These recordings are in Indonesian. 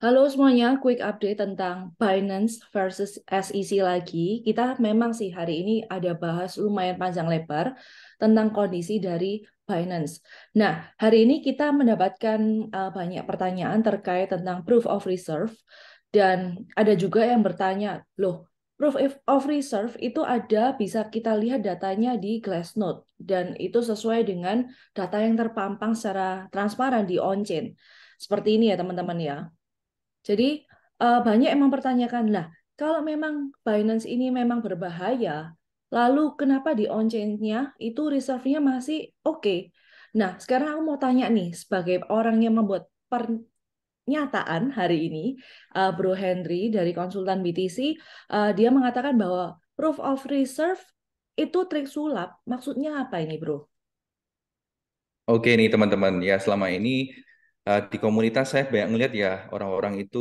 Halo semuanya, quick update tentang Binance versus SEC lagi. Kita memang sih hari ini ada bahas lumayan panjang lebar tentang kondisi dari Binance. Nah, hari ini kita mendapatkan eh, banyak pertanyaan terkait tentang proof of reserve dan ada juga yang bertanya, "Loh, proof of reserve itu ada bisa kita lihat datanya di Glassnode dan itu sesuai dengan data yang terpampang secara transparan di on-chain." Seperti ini ya, teman-teman ya. Jadi uh, banyak yang mempertanyakan lah, kalau memang Binance ini memang berbahaya, lalu kenapa di on chain itu reserve-nya masih oke? Okay? Nah, sekarang aku mau tanya nih sebagai orang yang membuat pernyataan hari ini, uh, Bro Henry dari konsultan BTC, uh, eh, dia mengatakan bahwa proof of reserve itu trik sulap. Maksudnya apa ini, Bro? Oke nih teman-teman, ya selama ini uh, di komunitas saya banyak melihat ya orang-orang itu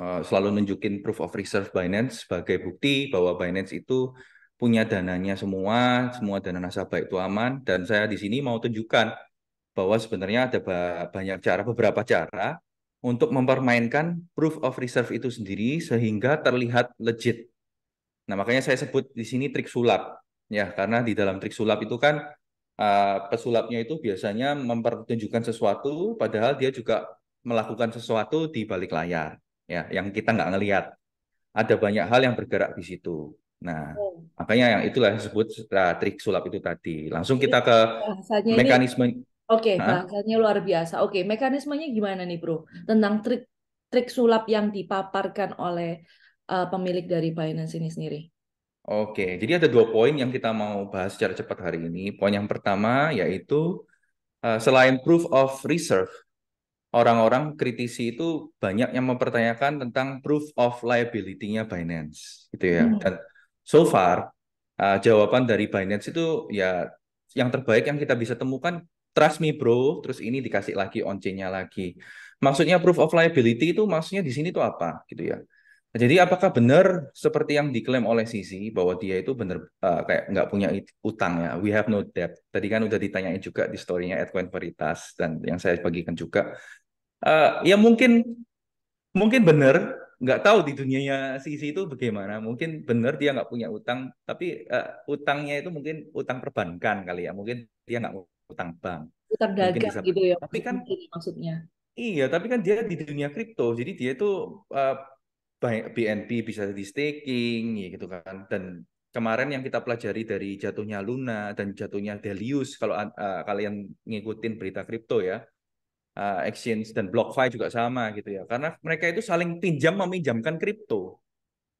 uh, selalu nunjukin proof of reserve Binance sebagai bukti bahwa Binance itu punya dananya semua, semua dana nasabah itu aman dan saya di sini mau tunjukkan bahwa sebenarnya ada banyak cara, beberapa cara untuk mempermainkan proof of reserve itu sendiri sehingga terlihat legit. Nah, makanya saya sebut di sini trik sulap. Ya, karena di dalam trik sulap itu kan Eh, pesulapnya itu biasanya mempertunjukkan sesuatu padahal dia juga melakukan sesuatu di balik layar ya yang kita nggak ngelihat ada banyak hal yang bergerak di situ nah oh. makanya yang itulah yang disebut eh, trik sulap itu tadi langsung kita ke Bahasanya mekanisme ini... Oke, okay, bahasanya luar biasa. Oke, okay, mekanismenya gimana nih, Bro? Hmm. Tentang trik trik sulap yang dipaparkan oleh uh, pemilik dari Binance ini sendiri. Oke, jadi ada dua poin yang kita mau bahas secara cepat hari ini. Poin yang pertama yaitu uh, selain proof of reserve, orang-orang kritisi itu banyak yang mempertanyakan tentang proof of liability-nya Binance, gitu ya. Hmm. Dan so far uh, jawaban dari Binance itu ya yang terbaik yang kita bisa temukan trust me bro, terus ini dikasih lagi on chain-nya lagi. Maksudnya proof of liability itu maksudnya di sini tuh apa, gitu ya? Jadi apakah benar seperti yang diklaim oleh Sisi bahwa dia itu benar uh, kayak nggak punya utang ya? We have no debt. Tadi kan udah ditanyain juga di story-nya Edwin Veritas dan yang saya bagikan juga. Uh, ya mungkin mungkin benar. Nggak tahu di dunianya Sisi itu bagaimana. Mungkin benar dia nggak punya utang, tapi uh, utangnya itu mungkin utang perbankan kali ya. Mungkin dia nggak utang bank. Utang dagang gitu ya. Tapi kan maksudnya. Iya, tapi kan dia di dunia kripto, jadi dia itu uh, banyak BNP bisa di staking ya gitu kan dan kemarin yang kita pelajari dari jatuhnya Luna dan jatuhnya Delius kalau uh, kalian ngikutin berita kripto ya uh, exchange dan BlockFi juga sama gitu ya karena mereka itu saling pinjam meminjamkan kripto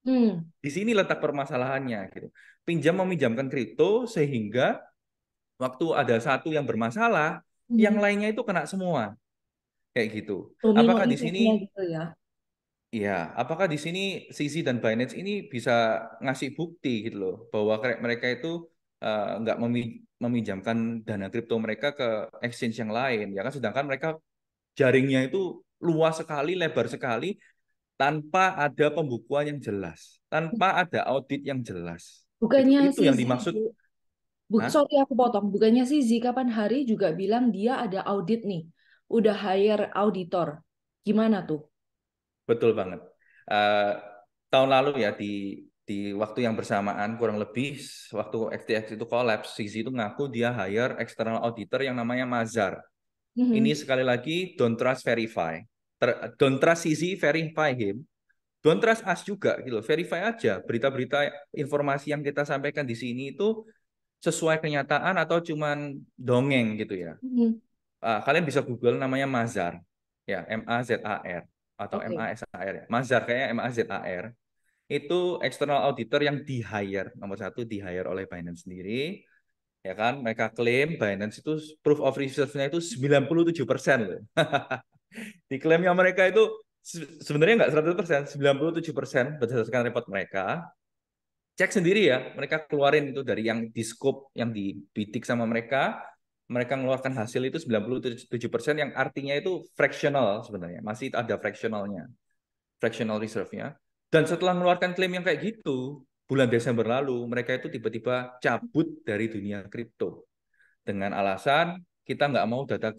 hmm. di sini letak permasalahannya gitu pinjam meminjamkan kripto sehingga waktu ada satu yang bermasalah hmm. yang lainnya itu kena semua kayak gitu apakah di sini gitu ya Iya, apakah di sini Sisi dan Binance ini bisa ngasih bukti gitu loh bahwa mereka itu uh, nggak memi meminjamkan dana kripto mereka ke exchange yang lain, ya kan? Sedangkan mereka jaringnya itu luas sekali, lebar sekali, tanpa ada pembukuan yang jelas, tanpa ada audit yang jelas. Bukannya itu, itu yang dimaksud? Bu, Hah? sorry aku potong. Bukannya sih Zika kapan hari juga bilang dia ada audit nih, udah hire auditor. Gimana tuh? Betul banget. Uh, tahun lalu ya di di waktu yang bersamaan kurang lebih waktu FTX itu kolaps, Sisi itu ngaku dia hire external auditor yang namanya Mazar. Mm-hmm. Ini sekali lagi don't trust verify. Ter, don't trust CZ, verify him. Don't trust us juga gitu Verify aja berita-berita informasi yang kita sampaikan di sini itu sesuai kenyataan atau cuman dongeng gitu ya. Mm-hmm. Uh, kalian bisa Google namanya Mazar. Ya, M A Z A R atau okay. MASAR ya. Mazar kayaknya MAZAR. Itu external auditor yang di hire nomor satu di hire oleh Binance sendiri ya kan mereka klaim Binance itu proof of reserve-nya itu 97 persen loh. Diklaimnya mereka itu sebenarnya nggak 100 persen, 97 persen berdasarkan report mereka. Cek sendiri ya, mereka keluarin itu dari yang di scope yang dibidik sama mereka mereka mengeluarkan hasil itu 97% yang artinya itu fractional sebenarnya. Masih ada fractionalnya. Fractional reserve-nya. Dan setelah mengeluarkan klaim yang kayak gitu, bulan Desember lalu, mereka itu tiba-tiba cabut dari dunia kripto. Dengan alasan kita nggak mau data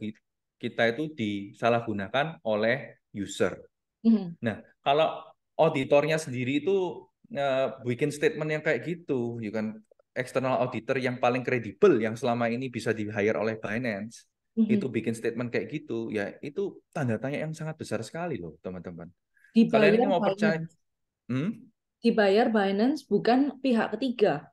kita itu disalahgunakan oleh user. Mm-hmm. Nah, kalau auditornya sendiri itu uh, bikin statement yang kayak gitu, you can external auditor yang paling kredibel yang selama ini bisa di hire oleh Binance mm -hmm. itu bikin statement kayak gitu ya itu tanda tanya yang sangat besar sekali loh teman-teman. Kalian ini mau percaya? Hmm? Dibayar Binance bukan pihak ketiga.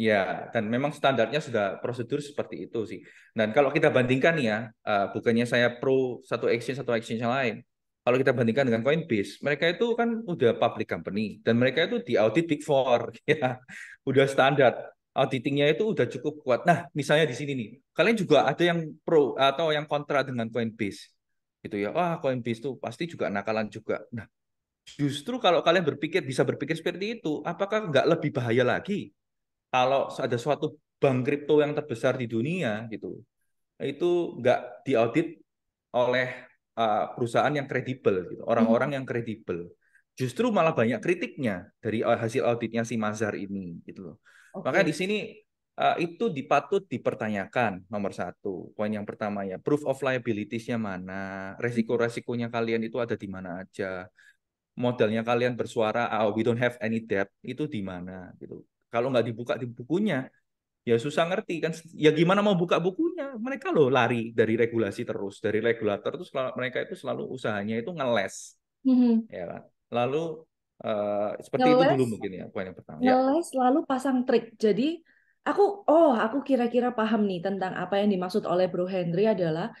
Ya, dan memang standarnya sudah prosedur seperti itu sih. Dan kalau kita bandingkan ya, uh, bukannya saya pro satu exchange satu exchange yang lain, kalau kita bandingkan dengan Coinbase, mereka itu kan udah public company dan mereka itu di audit Big Four, ya, udah standar auditingnya itu udah cukup kuat. Nah, misalnya di sini nih, kalian juga ada yang pro atau yang kontra dengan Coinbase, gitu ya. Wah, Coinbase tuh pasti juga nakalan juga. Nah, justru kalau kalian berpikir bisa berpikir seperti itu, apakah nggak lebih bahaya lagi kalau ada suatu bank kripto yang terbesar di dunia gitu, itu nggak diaudit oleh Eh, perusahaan yang kredibel gitu, orang-orang yang kredibel. Justru malah banyak kritiknya dari eh, hasil auditnya si Mazhar ini gitu loh. Okay. Maka di sini uh, itu dipatut dipertanyakan nomor satu poin yang pertama ya proof of liabilities-nya mana resiko resikonya kalian itu ada di mana aja modalnya kalian bersuara oh, we don't have any debt itu di mana gitu kalau nggak dibuka di bukunya ya susah ngerti kan ya gimana mau buka bukunya mereka loh lari dari regulasi terus dari regulator terus mereka itu selalu usahanya itu ngeles mm-hmm. ya kan lalu uh, seperti ngeles, itu dulu mungkin ya poin yang pertama ya. ngeles ya. lalu pasang trik jadi aku oh aku kira-kira paham nih tentang apa yang dimaksud oleh Bro Henry adalah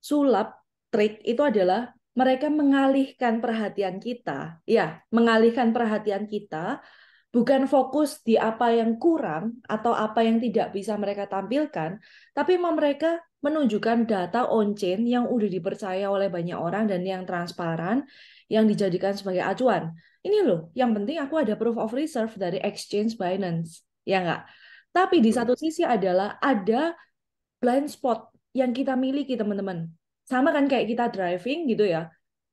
sulap trik itu adalah mereka mengalihkan perhatian kita ya mengalihkan perhatian kita bukan fokus di apa yang kurang atau apa yang tidak bisa mereka tampilkan, tapi mereka menunjukkan data on-chain yang udah dipercaya oleh banyak orang dan yang transparan, yang dijadikan sebagai acuan. Ini loh, yang penting aku ada proof of reserve dari exchange Binance, ya nggak? Tapi di satu sisi adalah ada blind spot yang kita miliki teman-teman. Sama kan kayak kita driving gitu ya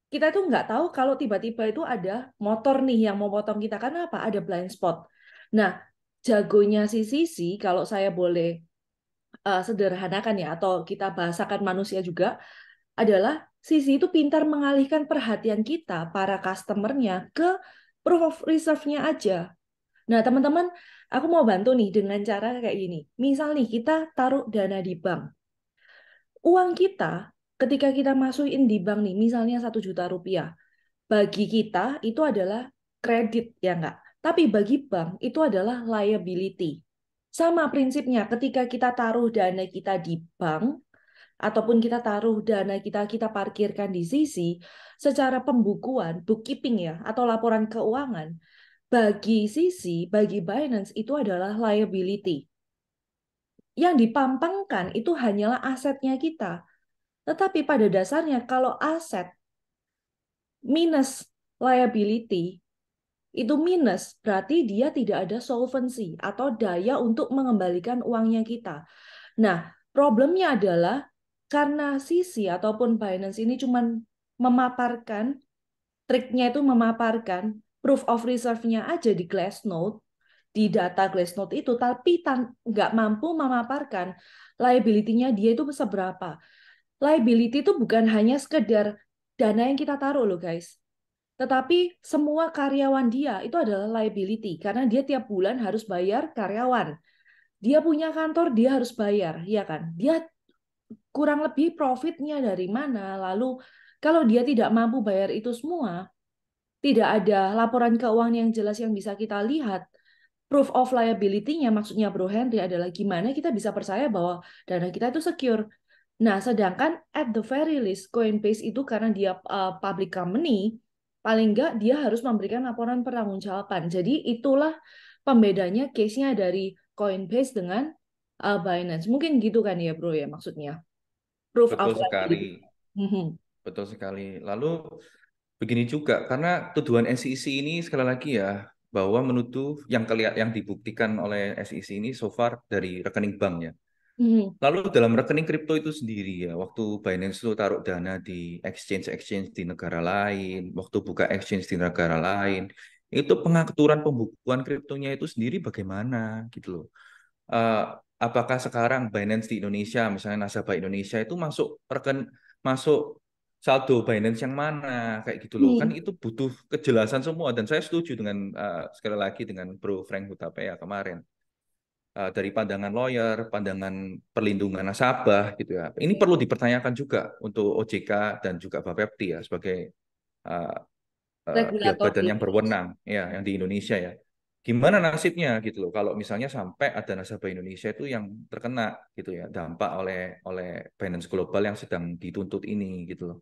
kita tuh nggak tahu kalau tiba-tiba itu ada motor nih yang mau potong kita karena apa ada blind spot nah jagonya si sisi kalau saya boleh uh, sederhanakan ya atau kita bahasakan manusia juga adalah sisi itu pintar mengalihkan perhatian kita para customernya ke proof of reserve-nya aja Nah, teman-teman, aku mau bantu nih dengan cara kayak gini. Misal nih, kita taruh dana di bank. Uang kita ketika kita masukin di bank nih, misalnya satu juta rupiah, bagi kita itu adalah kredit ya enggak. Tapi bagi bank itu adalah liability. Sama prinsipnya ketika kita taruh dana kita di bank ataupun kita taruh dana kita kita parkirkan di sisi secara pembukuan bookkeeping ya atau laporan keuangan bagi sisi bagi Binance itu adalah liability yang dipampangkan itu hanyalah asetnya kita tetapi pada dasarnya kalau aset minus liability itu minus berarti dia tidak ada solvency atau daya untuk mengembalikan uangnya kita. Nah, problemnya adalah karena sisi ataupun finance ini cuma memaparkan triknya itu memaparkan proof of reserve-nya aja di Glass Glassnode di data Note itu tapi nggak mampu memaparkan liability-nya dia itu seberapa liability itu bukan hanya sekedar dana yang kita taruh loh guys. Tetapi semua karyawan dia itu adalah liability karena dia tiap bulan harus bayar karyawan. Dia punya kantor, dia harus bayar, ya kan? Dia kurang lebih profitnya dari mana? Lalu kalau dia tidak mampu bayar itu semua, tidak ada laporan keuangan yang jelas yang bisa kita lihat. Proof of liability-nya maksudnya Bro Henry adalah gimana kita bisa percaya bahwa dana kita itu secure Nah, sedangkan at the very least Coinbase itu karena dia uh, public company, paling enggak dia harus memberikan laporan pertanggungjawaban. Jadi itulah pembedanya case-nya dari Coinbase dengan uh, Binance. Mungkin gitu kan ya, Bro ya maksudnya. Proof Betul sekali. Mhm. Betul sekali. Lalu begini juga karena tuduhan SEC ini sekali lagi ya bahwa menuduh yang kelihatan yang dibuktikan oleh SEC ini so far dari rekening banknya Hmm. Lalu dalam rekening kripto itu sendiri ya, waktu Binance itu taruh dana di exchange-exchange di negara lain, waktu buka exchange di negara lain, itu pengaturan pembukuan kriptonya itu sendiri bagaimana gitu loh. Eh, apakah sekarang Binance di Indonesia, misalnya nasabah Indonesia itu masuk reken masuk saldo Binance yang mana kayak gitu loh. Kan hmm. Kan itu butuh kejelasan semua dan saya setuju dengan uh, sekali lagi dengan Bro Frank Hutapea kemarin Eh, dari pandangan lawyer, pandangan perlindungan nasabah gitu ya. Ini perlu dipertanyakan juga untuk OJK dan juga Bapepti ya sebagai uh, uh, badan yang berwenang ya yang di Indonesia ya. Gimana nasibnya gitu loh kalau misalnya sampai ada nasabah Indonesia itu yang terkena gitu ya dampak oleh oleh finance global yang sedang dituntut ini gitu loh.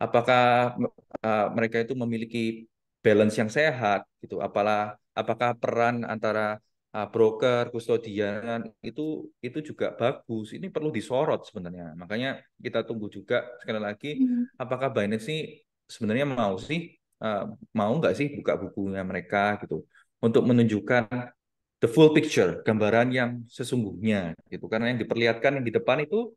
Apakah uh, mereka itu memiliki balance yang sehat gitu apalah apakah peran antara uh, broker kustodian itu itu juga bagus ini perlu disorot sebenarnya makanya kita tunggu juga sekali lagi hmm. apakah Binance sih sebenarnya mau sih uh, mau nggak sih buka bukunya mereka gitu untuk menunjukkan the full picture gambaran yang sesungguhnya gitu karena yang diperlihatkan yang di depan itu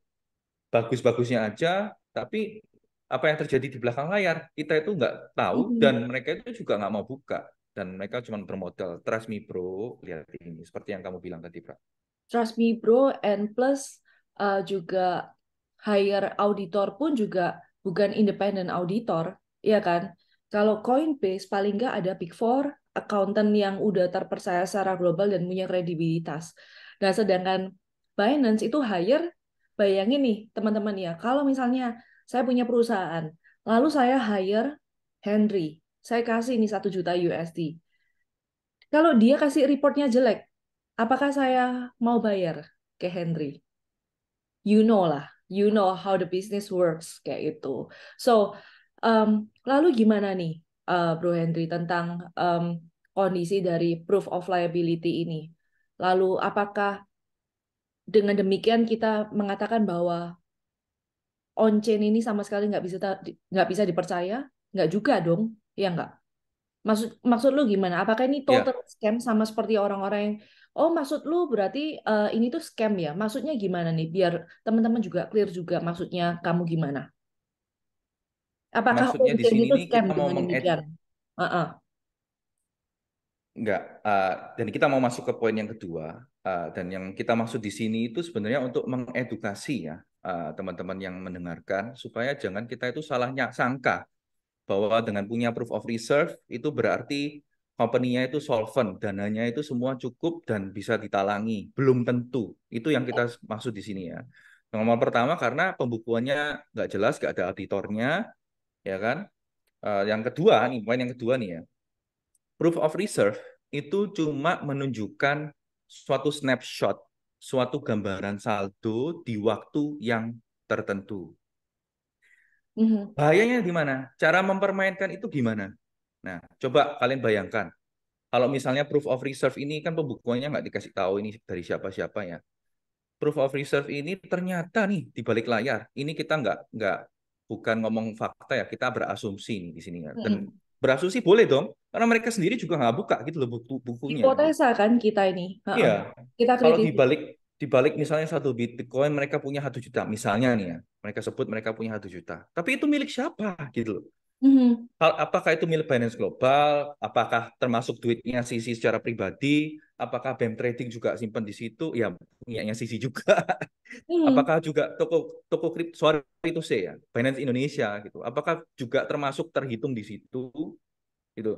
bagus-bagusnya aja tapi apa yang terjadi di belakang layar kita itu nggak tahu hmm. dan mereka itu juga nggak mau buka dan mereka cuma bermodal trust me bro lihat ini seperti yang kamu bilang tadi Bro Trust me bro and plus uh, juga hire auditor pun juga bukan independent auditor, ya kan? Kalau Coinbase paling nggak ada Big Four accountant yang udah terpercaya secara global dan punya kredibilitas. Nah, sedangkan Binance itu hire, bayangin nih teman-teman ya, kalau misalnya saya punya perusahaan, lalu saya hire Henry saya kasih ini satu juta USD. Kalau dia kasih reportnya jelek, apakah saya mau bayar ke Henry? You know lah, you know how the business works kayak itu. So, um, lalu gimana nih, uh, Bro Henry tentang um, kondisi dari proof of liability ini? Lalu apakah dengan demikian kita mengatakan bahwa on chain ini sama sekali nggak bisa nggak bisa dipercaya? Nggak juga dong, Ya enggak. Maksud maksud lu gimana? Apakah ini iya. total yeah. scam sama seperti orang-orang yang oh maksud lu berarti uh, ini tuh scam ya? Maksudnya gimana nih? Biar teman-teman juga clear juga maksudnya kamu gimana? Apakah maksudnya di sini itu scam kita mau demikian? Uh -uh. Enggak. Uh, dan kita mau masuk ke poin yang kedua uh, dan yang kita maksud di sini itu sebenarnya untuk mengedukasi ya eh, teman-teman uh, teman -teman yang mendengarkan supaya jangan kita itu salahnya sangka bahwa dengan punya proof of reserve itu berarti company-nya itu solvent, dananya itu semua cukup dan bisa ditalangi. Belum tentu. Itu yang kita maksud di sini ya. Nomor pertama karena pembukuannya nggak jelas, nggak ada auditornya, ya kan? Uh, yang kedua nih, poin yang kedua nih ya. Proof of reserve itu cuma menunjukkan suatu snapshot, suatu gambaran saldo di waktu yang tertentu. Mhm. Bahayanya di mana? Cara mempermainkan itu gimana? Nah, coba kalian bayangkan. Kalau misalnya proof of reserve ini kan pembukuannya nggak dikasih tahu ini dari siapa-siapa ya. Proof of reserve ini ternyata nih di balik layar. Ini kita nggak nggak bukan ngomong fakta ya, kita berasumsi nih di sini ya. Dan mhm. berasumsi boleh dong, karena mereka sendiri juga nggak buka gitu loh buku bukunya. Hipotesa kan kita ini. Iya. Kita kritis. Kalau di balik di balik misalnya satu Bitcoin mereka punya satu juta misalnya nih ya mereka sebut mereka punya satu juta tapi itu milik siapa gitu loh mm-hmm. apakah itu milik Binance Global apakah termasuk duitnya sisi secara pribadi apakah BEM Trading juga simpan di situ ya punyanya sisi juga mm-hmm. apakah juga toko toko kripto sorry itu sih ya Binance Indonesia gitu apakah juga termasuk terhitung di situ gitu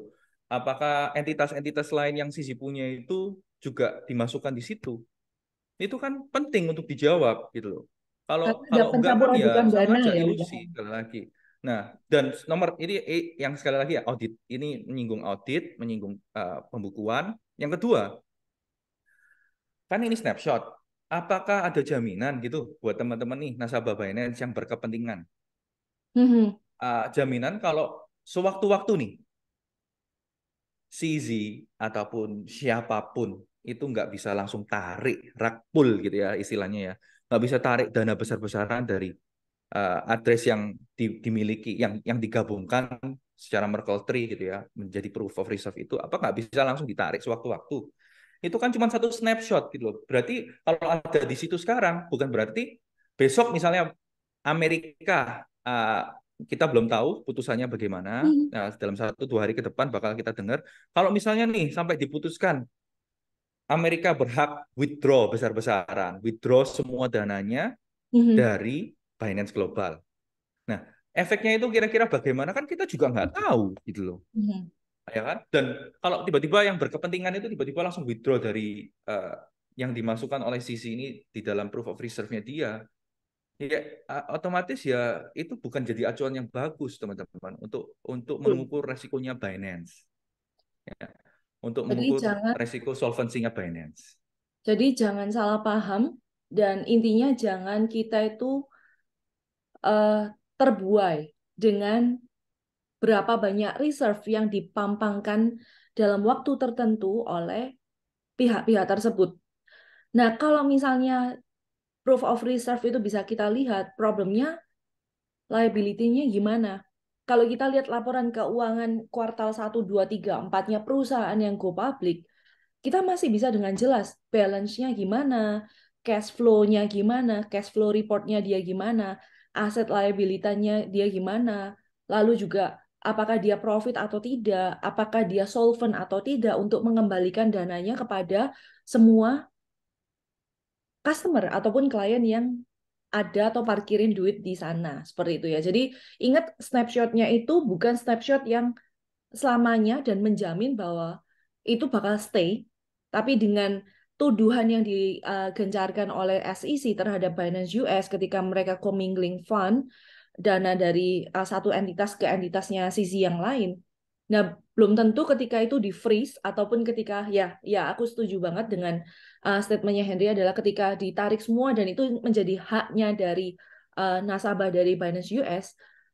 apakah entitas-entitas lain yang sisi punya itu juga dimasukkan di situ itu kan penting untuk dijawab gitu loh. Kalau Tapi kalau enggak kan ya sama aja ya, ilusi sekali lagi. Nah, dan nomor ini yang sekali lagi ya audit. Ini menyinggung audit, menyinggung uh, pembukuan. Yang kedua, kan ini snapshot. Apakah ada jaminan gitu buat teman-teman nih nasabah Binance yang berkepentingan? Mm -hmm. uh, jaminan kalau sewaktu-waktu nih, CZ ataupun siapapun itu nggak bisa langsung tarik rak pull gitu ya istilahnya ya nggak bisa tarik dana besar-besaran dari uh, address yang di, dimiliki yang yang digabungkan secara Merkle tree gitu ya menjadi proof of reserve itu apa nggak bisa langsung ditarik sewaktu-waktu itu kan cuma satu snapshot gitu loh berarti kalau ada di situ sekarang bukan berarti besok misalnya Amerika uh, kita belum tahu putusannya bagaimana. Hmm. Nah, dalam satu dua hari ke depan bakal kita dengar. Kalau misalnya nih sampai diputuskan Amerika berhak withdraw besar-besaran, withdraw semua dananya mm-hmm. dari Binance Global. Nah, efeknya itu kira-kira bagaimana kan kita juga nggak tahu gitu loh. Mm-hmm. Ya kan? Dan kalau tiba-tiba yang berkepentingan itu tiba-tiba langsung withdraw dari uh, yang dimasukkan oleh sisi ini di dalam proof of reserve-nya dia, ya otomatis ya itu bukan jadi acuan yang bagus teman-teman untuk untuk mengukur resikonya Binance. Ya untuk mengukur jangan, resiko solvensinya Binance. Jadi jangan salah paham dan intinya jangan kita itu uh, terbuai dengan berapa banyak reserve yang dipampangkan dalam waktu tertentu oleh pihak-pihak tersebut. Nah, kalau misalnya proof of reserve itu bisa kita lihat problemnya liability-nya gimana. Kalau kita lihat laporan keuangan kuartal 1, 2, 3, 4-nya perusahaan yang go public, kita masih bisa dengan jelas balance-nya gimana, cash flow-nya gimana, cash flow report-nya dia gimana, aset liabilitasnya dia gimana, lalu juga apakah dia profit atau tidak, apakah dia solvent atau tidak untuk mengembalikan dananya kepada semua customer ataupun klien yang ada atau parkirin duit di sana seperti itu ya. Jadi ingat snapshotnya itu bukan snapshot yang selamanya dan menjamin bahwa itu bakal stay, tapi dengan tuduhan yang digencarkan eh, oleh SEC terhadap Binance US ketika mereka commingling fund dana dari eh, satu entitas ke entitasnya sisi yang lain. Nah, belum tentu ketika itu di freeze ataupun ketika ya ya aku setuju banget dengan uh, statementnya Henry adalah ketika ditarik semua dan itu menjadi haknya dari uh, nasabah dari Binance US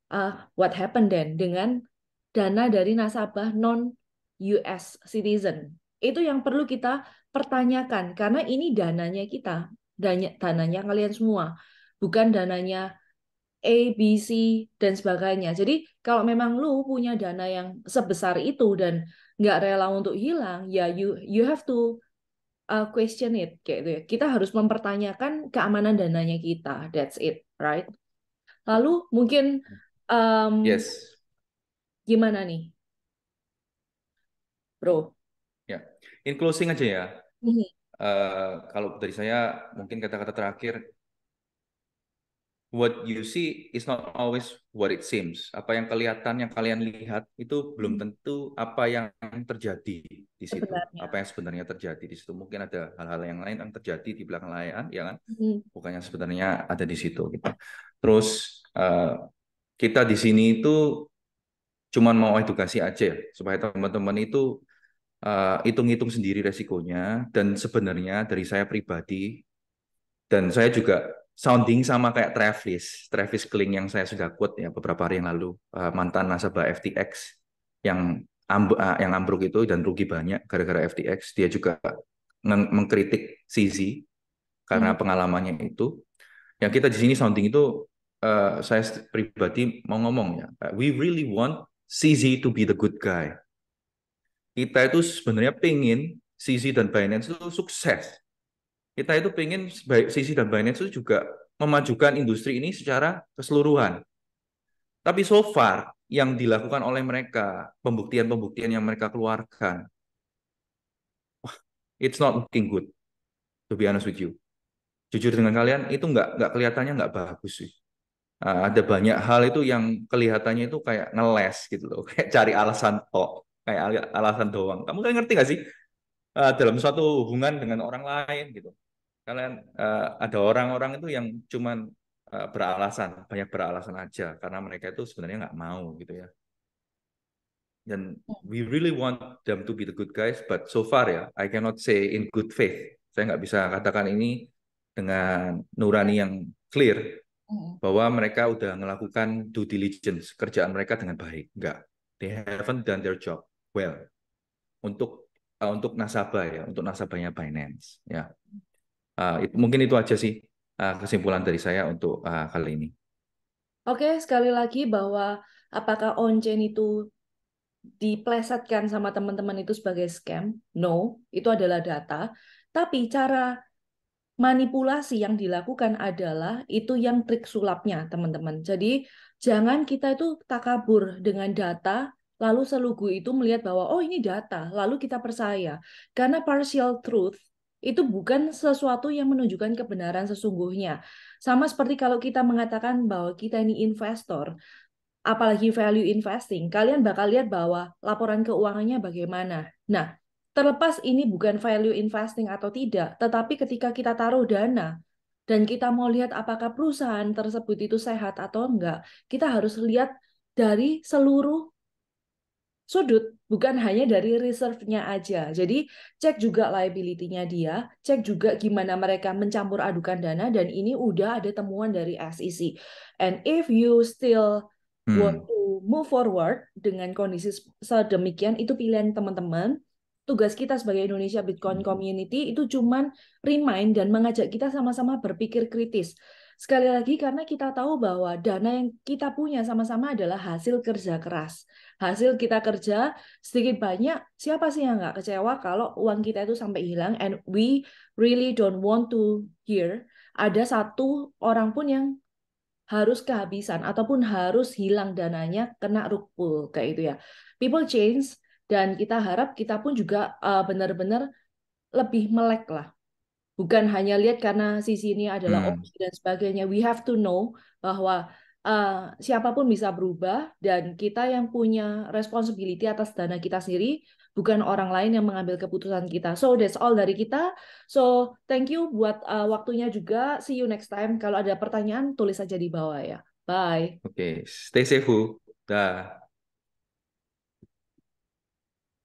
uh, what happened then dengan dana dari nasabah non US citizen itu yang perlu kita pertanyakan karena ini dananya kita dananya, dananya kalian semua bukan dananya A, B, C, dan sebagainya. Jadi kalau memang lu punya dana yang sebesar itu dan nggak rela untuk hilang, ya you you have to uh, question it kayak gitu ya. Kita harus mempertanyakan keamanan dananya kita. That's it, right? Lalu mungkin um, yes. Gimana nih? Bro. Ya, yeah. in closing aja ya. Mm -hmm. uh, kalau dari saya mungkin kata-kata terakhir what you see is not always what it seems. Apa yang kelihatan, yang kalian lihat itu belum hmm. tentu apa yang terjadi di situ. Sebenarnya. Apa yang sebenarnya terjadi di situ. Mungkin ada hal-hal yang lain yang terjadi di belakang layar, ya kan? Hmm. Bukannya sebenarnya ada di situ. Gitu. Terus uh, kita di sini itu cuman mau edukasi aja ya, supaya teman-teman itu eh, hitung-hitung uh, sendiri resikonya dan sebenarnya dari saya pribadi dan saya juga sounding sama kayak Travis, Travis Kling yang saya sudah quote ya beberapa hari yang lalu uh, mantan nasabah FTX yang amb uh, eh, yang ambruk itu dan rugi banyak gara-gara FTX. Dia juga mengkritik CZ karena hmm. pengalamannya itu. Yang kita di sini sounding itu uh, saya pribadi mau ngomong ya, we really want CZ to be the good guy. Kita itu sebenarnya pingin CZ dan Binance itu sukses kita itu pengen baik sisi dan Binance itu juga memajukan industri ini secara keseluruhan. Tapi so far yang dilakukan oleh mereka, pembuktian-pembuktian yang mereka keluarkan, it's not looking good. To be honest with you, jujur dengan kalian itu nggak nggak kelihatannya nggak bagus sih. Uh, ada banyak hal itu yang kelihatannya itu kayak ngeles gitu loh, kayak cari alasan tok, kayak alasan doang. Kamu kan ngerti nggak sih Eh, dalam suatu hubungan dengan orang lain gitu. Kalian uh, ada orang-orang itu yang cuman uh, beralasan, banyak beralasan aja karena mereka itu sebenarnya nggak mau gitu ya. Dan hmm. we really want them to be the good guys, but so far ya, I cannot say in good faith. Saya nggak bisa katakan ini dengan nurani yang clear hmm. bahwa mereka udah melakukan due diligence kerjaan mereka dengan baik. nggak they haven't done their job well untuk uh, untuk nasabah ya, untuk nasabahnya Binance ya. Uh, eh, itu, mungkin itu aja sih uh, kesimpulan dari saya untuk uh, kali ini. Oke, sekali lagi bahwa apakah on-chain itu diplesetkan sama teman-teman itu sebagai scam? No, itu adalah data. Tapi cara manipulasi yang dilakukan adalah itu yang trik sulapnya, teman-teman. Jadi jangan kita itu takabur dengan data Lalu selugu itu melihat bahwa oh ini data, lalu kita percaya. Karena partial truth itu bukan sesuatu yang menunjukkan kebenaran sesungguhnya. Sama seperti kalau kita mengatakan bahwa kita ini investor, apalagi value investing, kalian bakal lihat bahwa laporan keuangannya bagaimana. Nah, terlepas ini bukan value investing atau tidak, tetapi ketika kita taruh dana dan kita mau lihat apakah perusahaan tersebut itu sehat atau enggak, kita harus lihat dari seluruh sudut, bukan hanya dari reserve-nya aja. Jadi cek juga liability-nya dia, cek juga gimana mereka mencampur adukan dana, dan ini udah ada temuan dari SEC. And if you still hmm. want to move forward dengan kondisi sedemikian, itu pilihan teman-teman. Tugas kita sebagai Indonesia Bitcoin hmm. Community itu cuman remind dan mengajak kita sama-sama berpikir kritis Sekali lagi karena kita tahu bahwa dana yang kita punya sama-sama adalah hasil kerja keras. Hasil kita kerja sedikit banyak, siapa sih yang nggak kecewa kalau uang kita itu sampai hilang and we really don't want to hear ada satu orang pun yang harus kehabisan ataupun harus hilang dananya kena rukul kayak itu ya. People change dan kita harap kita pun juga eh, benar-benar lebih melek lah bukan hanya lihat karena sisi ini adalah hmm. opsi dan sebagainya. We have to know bahwa uh, siapapun bisa berubah dan kita yang punya responsibility atas dana kita sendiri, bukan orang lain yang mengambil keputusan kita. So that's all dari kita. So thank you buat uh, waktunya juga. See you next time. Kalau ada pertanyaan tulis aja di bawah ya. Bye. Oke, okay. stay safe, Dah.